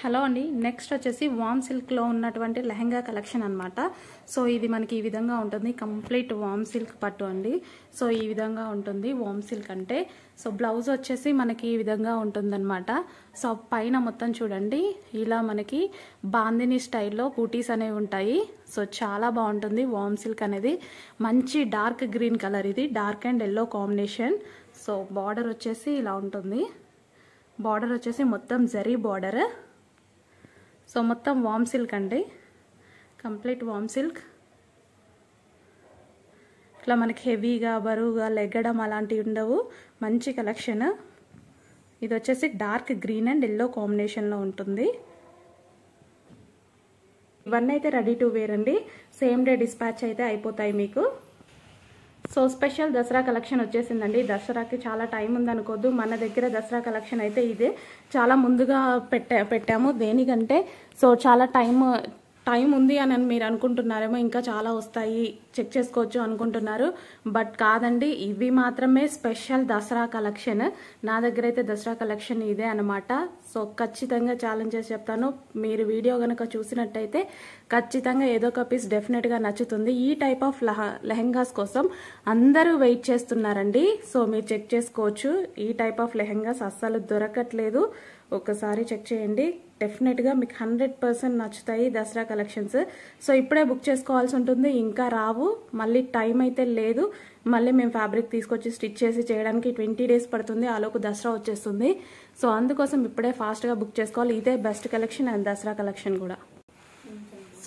hello అండి next వచ్చేసి వామ్ సిల్క్లో ఉన్నటువంటి లెహంగా కలెక్షన్ అనమాట సో ఇది మనకి ఈ విధంగా ఉంటుంది కంప్లీట్ వామ్ సిల్క్ పట్టు అండి సో ఈ విధంగా ఉంటుంది వామ్ సిల్క్ అంటే సో బ్లౌజ్ వచ్చేసి మనకి ఈ విధంగా అనమాట సో పైన మొత్తం చూడండి ఇలా మనకి బాందిని స్టైల్లో బూటీస్ అనేవి ఉంటాయి సో చాలా బాగుంటుంది వామ్ సిల్క్ అనేది మంచి డార్క్ గ్రీన్ కలర్ ఇది dark and yellow combination so border వచ్చేసి ఇలా ఉంటుంది బార్డర్ వచ్చేసి మొత్తం జరీ బార్డర్ సో మొత్తం వామ్ సిల్క్ అండి కంప్లీట్ వామ్ సిల్క్ ఇట్లా మనకి హెవీగా బరువుగా లెగ్గడం అలాంటివి ఉండవు మంచి కలెక్షన్ ఇది వచ్చేసి డార్క్ గ్రీన్ అండ్ ఎల్లో కాంబినేషన్లో ఉంటుంది ఇవన్నీ అయితే రెడీ టు వేర్ అండి సేమ్ డే డిస్పాచ్ అయితే అయిపోతాయి మీకు సో స్పెషల్ దసరా కలెక్షన్ వచ్చేసిందండి దసరాకి చాలా టైం ఉందనుకోద్దు మన దగ్గర దసరా కలెక్షన్ అయితే ఇదే చాలా ముందుగా పెట్టా పెట్టాము దేనికంటే సో చాలా టైం టైం ఉంది అని మీరు అనుకుంటున్నారేమో ఇంకా చాలా వస్తాయి చెక్ చేసుకోవచ్చు అనుకుంటున్నారు బట్ కాదండి ఇవి మాత్రమే స్పెషల్ దసరా కలెక్షన్ నా దగ్గర అయితే దసరా కలెక్షన్ ఇదే అనమాట సో ఖచ్చితంగా ఛాలెంజ్ చేసి చెప్తాను మీరు వీడియో కనుక చూసినట్టయితే ఖచ్చితంగా ఏదో ఒక పీస్ డెఫినెట్గా నచ్చుతుంది ఈ టైప్ ఆఫ్ లెహెంగాస్ కోసం అందరూ వెయిట్ చేస్తున్నారండి సో మీరు చెక్ చేసుకోవచ్చు ఈ టైప్ ఆఫ్ లెహెంగాస్ అస్సలు దొరకట్లేదు ఒకసారి చెక్ చేయండి డెఫినెట్గా మీకు హండ్రెడ్ పర్సెంట్ నచ్చుతాయి దసరా కలెక్షన్స్ సో ఇప్పుడే బుక్ చేసుకోవాల్సి ఉంటుంది ఇంకా రావు మళ్ళీ టైం అయితే లేదు మళ్ళీ మేము ఫ్యాబ్రిక్ తీసుకొచ్చి స్టిచ్ చేసి చేయడానికి ట్వంటీ డేస్ పడుతుంది ఆలోపు దసరా వచ్చేస్తుంది సో అందుకోసం ఇప్పుడే ఫాస్ట్గా బుక్ చేసుకోవాలి ఇదే best collection and Dasara collection కూడా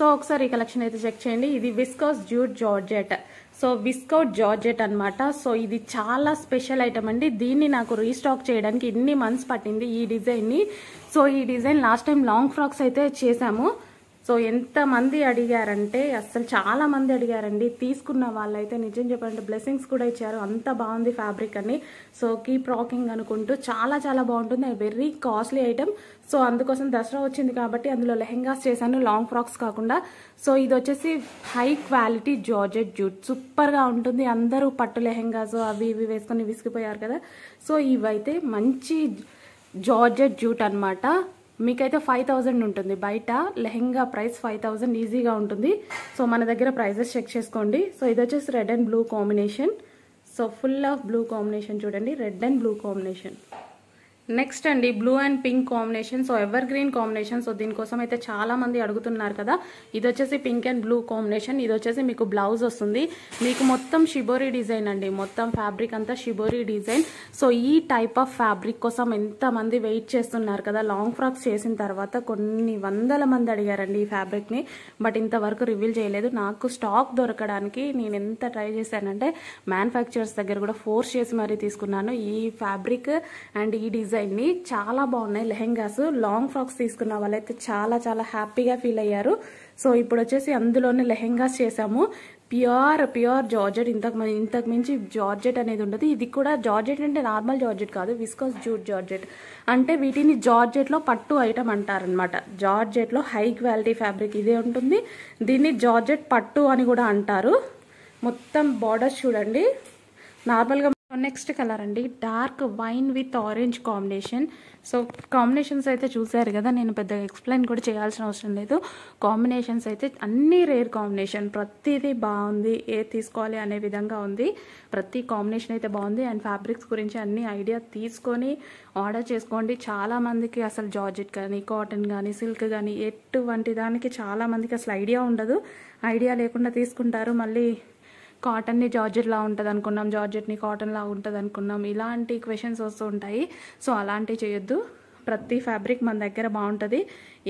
సో ఒకసారి ఈ కలెక్షన్ అయితే చెక్ చేయండి ఇది viscose jute georgette so viscose georgette అనమాట సో ఇది చాలా స్పెషల్ ఐటమ్ అండి దీన్ని నాకు రీస్టాక్ చేయడానికి ఇన్ని మంత్స్ పట్టింది ఈ డిజైన్ని సో ఈ design last time long frocks అయితే చేశాము సో ఎంతమంది అడిగారంటే అసలు చాలా మంది అడిగారండి తీసుకున్న వాళ్ళైతే నిజం చెప్పాలంటే బ్లెస్సింగ్స్ కూడా ఇచ్చారు అంత బాగుంది ఫ్యాబ్రిక్ అని సో కీప్ రాకింగ్ అనుకుంటూ చాలా చాలా బాగుంటుంది అది వెరీ కాస్ట్లీ ఐటమ్ సో అందుకోసం దసరా వచ్చింది కాబట్టి అందులో లెహెంగాస్ చేశాను లాంగ్ ఫ్రాక్స్ కాకుండా సో ఇది వచ్చేసి హై క్వాలిటీ జార్జెట్ జూట్ సూపర్గా ఉంటుంది అందరూ పట్టు లెహెంగాస్ అవి ఇవి వేసుకొని విసిగిపోయారు కదా సో ఇవైతే మంచి జార్జెట్ జూట్ అనమాట మీకైతే ఫైవ్ థౌజండ్ ఉంటుంది బయట లెహెంగా ప్రైస్ ఫైవ్ థౌజండ్ ఈజీగా ఉంటుంది సో మన దగ్గర ప్రైజెస్ చెక్ చేసుకోండి సో ఇది వచ్చేసి red and blue combination so full of blue combination చూడండి red and blue combination next అండి blue and pink combination so evergreen combination so దీనికోసం అయితే చాలా మంది అడుగుతున్నారు కదా ఇది వచ్చేసి పింక్ అండ్ బ్లూ కాంబినేషన్ ఇది వచ్చేసి మీకు బ్లౌజ్ వస్తుంది మీకు మొత్తం షిబోరీ డిజైన్ అండి మొత్తం ఫ్యాబ్రిక్ అంతా షిబోరీ డిజైన్ సో ఈ టైప్ ఆఫ్ ఫ్యాబ్రిక్ కోసం ఎంతమంది వెయిట్ చేస్తున్నారు కదా లాంగ్ ఫ్రాక్స్ చేసిన తర్వాత కొన్ని వందల మంది అడిగారండి ఈ ఫ్యాబ్రిక్ని బట్ ఇంతవరకు రివీల్ చేయలేదు నాకు స్టాక్ దొరకడానికి నేను ఎంత ట్రై చేశానంటే మ్యానుఫ్యాక్చరర్స్ దగ్గర కూడా ఫోర్స్ చేసి మరీ తీసుకున్నాను ఈ ఫ్యాబ్రిక్ అండ్ ఈ డిజైన్ వచ్చాయండి చాలా బాగున్నాయి లెహెంగాస్ లాంగ్ ఫ్రాక్స్ తీసుకున్న వాళ్ళైతే చాలా చాలా హ్యాపీగా ఫీల్ అయ్యారు సో ఇప్పుడు వచ్చేసి అందులోనే లెహెంగాస్ చేసాము ప్యూర్ ప్యూర్ జార్జెట్ ఇంతకు ఇంతకు మించి జార్జెట్ అనేది ఉండదు ఇది కూడా జార్జెట్ అంటే నార్మల్ జార్జెట్ కాదు విస్కాస్ జూట్ జార్జెట్ అంటే వీటిని జార్జెట్లో పట్టు ఐటమ్ అంటారనమాట జార్జెట్లో హై క్వాలిటీ ఫ్యాబ్రిక్ ఇదే ఉంటుంది దీన్ని జార్జెట్ పట్టు అని కూడా అంటారు మొత్తం బార్డర్స్ చూడండి నార్మల్గా నెక్స్ట్ కలర్ అండి dark wine with orange combination so combinations అయితే చూసారు కదా నేను పెద్దగా ఎక్స్ప్లెయిన్ కూడా చేయాల్సిన అవసరం లేదు కాంబినేషన్స్ అయితే అన్ని రేర్ కాంబినేషన్ ప్రతిదీ బాగుంది ఏ తీసుకోవాలి అనే విధంగా ఉంది ప్రతి కాంబినేషన్ అయితే బాగుంది అండ్ ఫ్యాబ్రిక్స్ గురించి అన్ని ఐడియా తీసుకొని ఆర్డర్ చేసుకోండి చాలామందికి అసలు జార్జెట్ కానీ కాటన్ కానీ సిల్క్ కానీ ఎటువంటి దానికి చాలామందికి అసలు ఐడియా ఉండదు ఐడియా లేకుండా తీసుకుంటారు మళ్ళీ కాటన్ని జార్జెట్లా ఉంటుంది అనుకున్నాం జార్జెట్ని కాటన్లా ఉంటుంది అనుకున్నాం ఇలాంటి క్వశ్చన్స్ వస్తూ ఉంటాయి సో అలాంటివి చేయొద్దు ప్రతి ఫ్యాబ్రిక్ మన దగ్గర బాగుంటుంది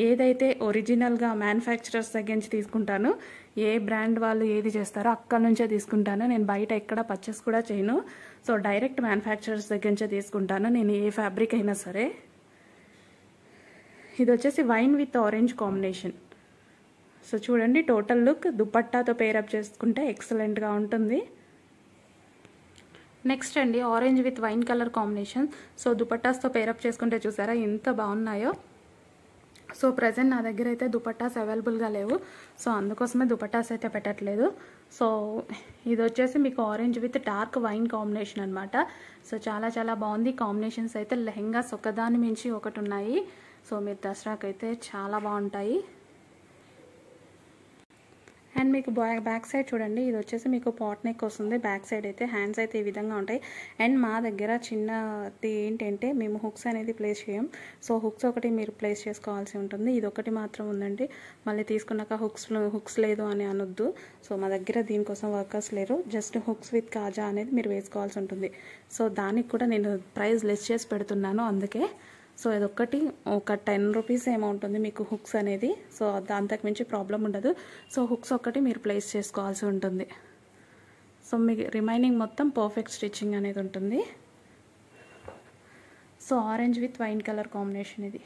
ఏదైతే ఒరిజినల్గా మ్యానుఫ్యాక్చరర్స్ దగ్గర నుంచి తీసుకుంటాను ఏ బ్రాండ్ వాళ్ళు ఏది చేస్తారో అక్కడ నుంచే తీసుకుంటాను నేను బయట ఎక్కడ పర్చేస్ కూడా చేయను సో డైరెక్ట్ మ్యానుఫ్యాక్చరర్స్ దగ్గర నుంచే తీసుకుంటాను నేను ఏ ఫ్యాబ్రిక్ అయినా సరే ఇది వచ్చేసి wine with orange combination so చూడండి టోటల్ లుక్ దుపట్టాతో పేరప్ చేసుకుంటే ఎక్సలెంట్గా ఉంటుంది నెక్స్ట్ అండి orange with wine colour combination so దుపట్టాస్తో పేరప్ చేసుకుంటే చూసారా ఎంత బాగున్నాయో సో ప్రజెంట్ నా దగ్గర అయితే దుపట్టాస్ అవైలబుల్గా లేవు సో అందుకోసమే దుపట్టాస్ అయితే పెట్టట్లేదు సో ఇది వచ్చేసి మీకు orange with dark wine combination అనమాట సో చాలా చాలా బాగుంది కాంబినేషన్స్ అయితే లెహంగాస్ ఒకదాని మించి ఒకటి ఉన్నాయి సో మీరు దసరాకు అయితే చాలా బాగుంటాయి అండ్ మీకు బ్యాక్ సైడ్ చూడండి ఇది వచ్చేసి మీకు పాట్ నెక్ వస్తుంది బ్యాక్ సైడ్ అయితే హ్యాండ్స్ అయితే ఈ విధంగా ఉంటాయి అండ్ మా దగ్గర చిన్నది ఏంటంటే మేము హుక్స్ అనేది ప్లేస్ చేయం సో హుక్స్ ఒకటి మీరు ప్లేస్ చేసుకోవాల్సి ఉంటుంది ఇది ఒకటి మాత్రం ఉందండి మళ్ళీ తీసుకున్నాక హుక్స్ హుక్స్ లేదు అని అనొద్దు సో మా దగ్గర దీనికోసం వర్కర్స్ లేరు జస్ట్ హుక్స్ విత్ కాజా అనేది మీరు వేసుకోవాల్సి ఉంటుంది సో దానికి కూడా నేను ప్రైస్ లెస్ చేసి పెడుతున్నాను అందుకే సో ఒకటి ఒక టెన్ రూపీస్ ఏమో ఉంటుంది మీకు హుక్స్ అనేది సో దాంతకు మించి ప్రాబ్లం ఉండదు సో హుక్స్ ఒక్కటి మీరు ప్లేస్ చేసుకోవాల్సి ఉంటుంది సో మీకు రిమైనింగ్ మొత్తం పర్ఫెక్ట్ స్టిచ్చింగ్ అనేది ఉంటుంది so orange with wine colour combination ఇది